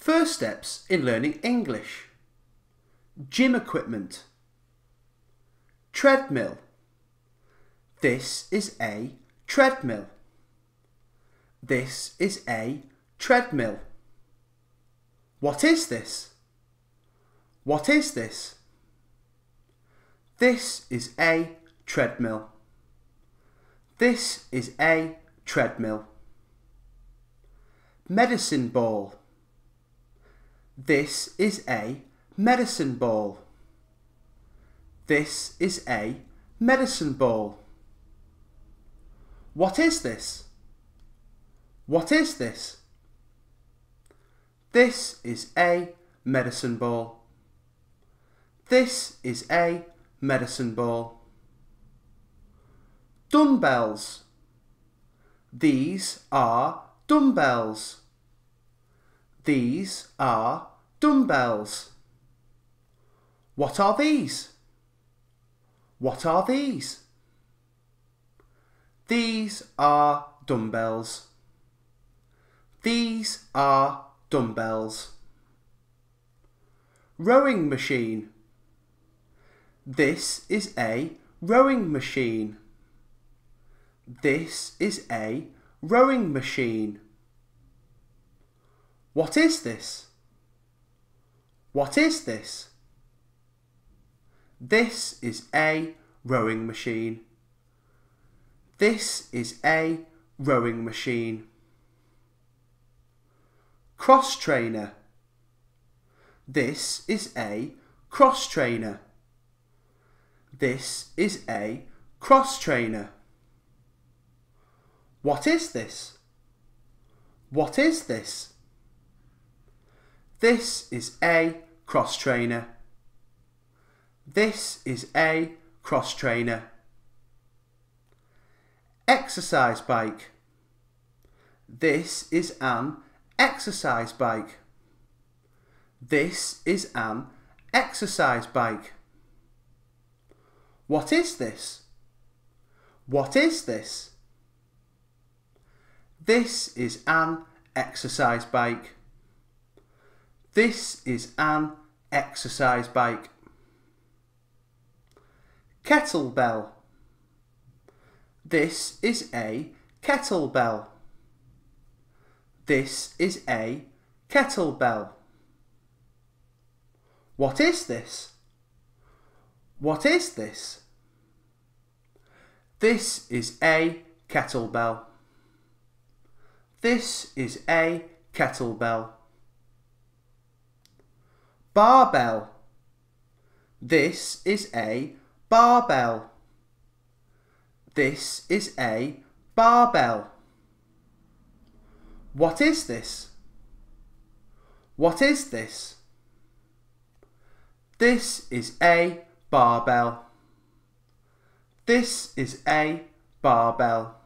First steps in learning English. Gym equipment. Treadmill. This is a treadmill. This is a treadmill. What is this? What is this? This is a treadmill. This is a treadmill. Medicine ball. This is a medicine ball. This is a medicine ball. What is this? What is this? This is a medicine ball. This is a medicine ball. Dumbbells. These are dumbbells. These are dumbbells. What are these? What are these? These are dumbbells. These are dumbbells. Rowing machine. This is a rowing machine. This is a rowing machine. What is this? What is this? This is a rowing machine. This is a rowing machine. Cross trainer. This is a cross trainer. This is a cross trainer. What is this? What is this? This is a cross trainer. This is a cross trainer. Exercise bike. This is an exercise bike. This is an exercise bike. What is this? What is this? This is an exercise bike. This is an exercise bike. Kettlebell. This is a kettlebell. This is a kettlebell. What is this? What is this? This is a kettlebell. This is a kettlebell barbell. This is a barbell. This is a barbell. What is this? What is this? This is a barbell. This is a barbell.